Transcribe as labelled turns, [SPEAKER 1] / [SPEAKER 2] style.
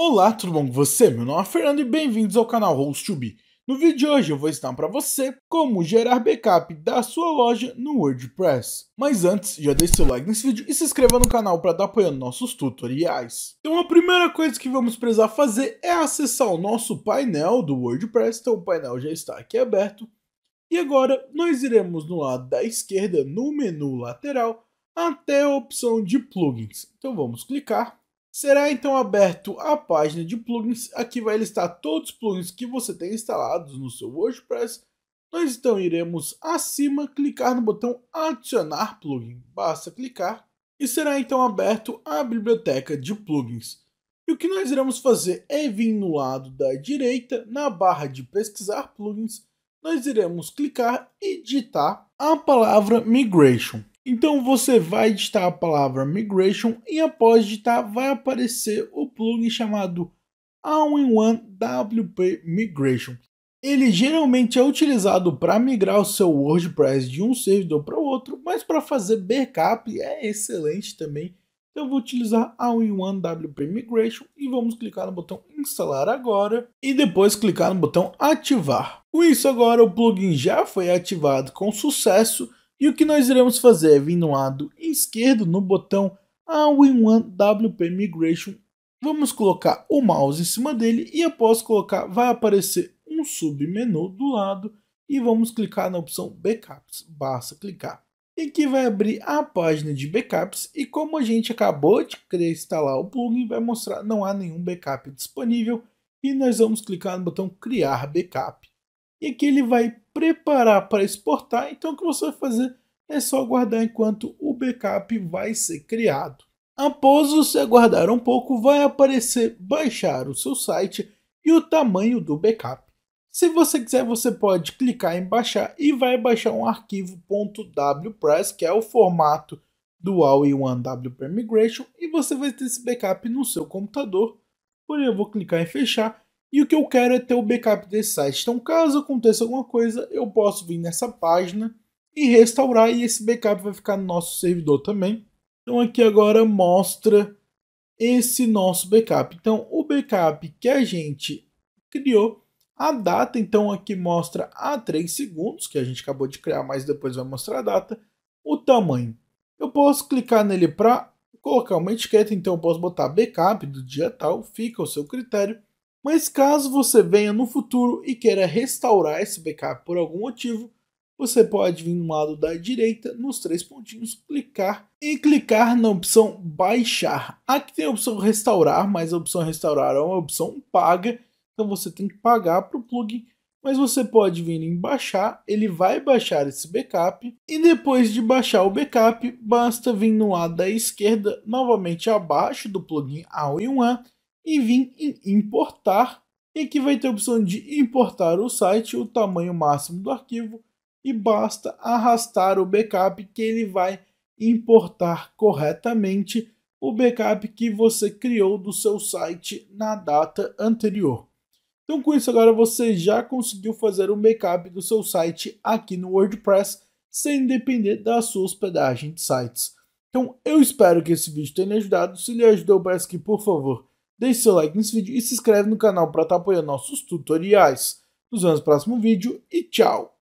[SPEAKER 1] Olá, tudo bom com você? Meu nome é Fernando e bem-vindos ao canal host 2 b No vídeo de hoje eu vou ensinar para você como gerar backup da sua loja no WordPress. Mas antes, já deixe seu like nesse vídeo e se inscreva no canal para estar apoiando nossos tutoriais. Então a primeira coisa que vamos precisar fazer é acessar o nosso painel do WordPress, então o painel já está aqui aberto. E agora nós iremos no lado da esquerda, no menu lateral, até a opção de plugins. Então vamos clicar Será então aberto a página de plugins, aqui vai listar todos os plugins que você tem instalados no seu WordPress. Nós então iremos acima clicar no botão adicionar plugin, basta clicar e será então aberto a biblioteca de plugins. E o que nós iremos fazer é vir no lado da direita, na barra de pesquisar plugins, nós iremos clicar e digitar a palavra migration. Então você vai digitar a palavra migration e após digitar vai aparecer o plugin chamado All-in-One WP Migration. Ele geralmente é utilizado para migrar o seu WordPress de um servidor para o outro, mas para fazer backup é excelente também. Então eu vou utilizar a in one WP Migration e vamos clicar no botão instalar agora e depois clicar no botão ativar. Com isso agora o plugin já foi ativado com sucesso e o que nós iremos fazer é vir no lado esquerdo no botão All-in-One WP Migration. Vamos colocar o mouse em cima dele e após colocar vai aparecer um submenu do lado e vamos clicar na opção Backups. Basta clicar. E que vai abrir a página de backups e como a gente acabou de querer instalar o plugin, vai mostrar não há nenhum backup disponível e nós vamos clicar no botão criar backup e aqui ele vai preparar para exportar. Então o que você vai fazer é só aguardar enquanto o backup vai ser criado. Após você aguardar um pouco, vai aparecer baixar o seu site e o tamanho do backup. Se você quiser, você pode clicar em baixar e vai baixar um arquivo .wpress, que é o formato do all-in-one wp migration, e você vai ter esse backup no seu computador. Porém, eu vou clicar em fechar e o que eu quero é ter o backup desse site. Então, caso aconteça alguma coisa, eu posso vir nessa página e restaurar e esse backup vai ficar no nosso servidor também. Então aqui agora mostra esse nosso backup. Então o backup que a gente criou, a data, então aqui mostra a 3 segundos, que a gente acabou de criar, mas depois vai mostrar a data, o tamanho. Eu posso clicar nele para colocar uma etiqueta, então eu posso botar backup do dia tal, fica ao seu critério. Mas caso você venha no futuro e queira restaurar esse backup por algum motivo, você pode vir no lado da direita, nos três pontinhos, clicar e clicar na opção baixar. Aqui tem a opção restaurar, mas a opção restaurar é uma opção paga, então você tem que pagar para o plugin, mas você pode vir em baixar, ele vai baixar esse backup, e depois de baixar o backup, basta vir no lado da esquerda, novamente abaixo do plugin All-in-One, e vim em importar. E aqui vai ter a opção de importar o site, o tamanho máximo do arquivo e basta arrastar o backup que ele vai importar corretamente o backup que você criou do seu site na data anterior. Então com isso agora você já conseguiu fazer um backup do seu site aqui no WordPress sem depender da sua hospedagem de sites. Então eu espero que esse vídeo tenha ajudado, se lhe ajudou peço que por favor Deixe seu like nesse vídeo e se inscreve no canal para estar tá apoiando nossos tutoriais. Nos vemos no próximo vídeo e tchau!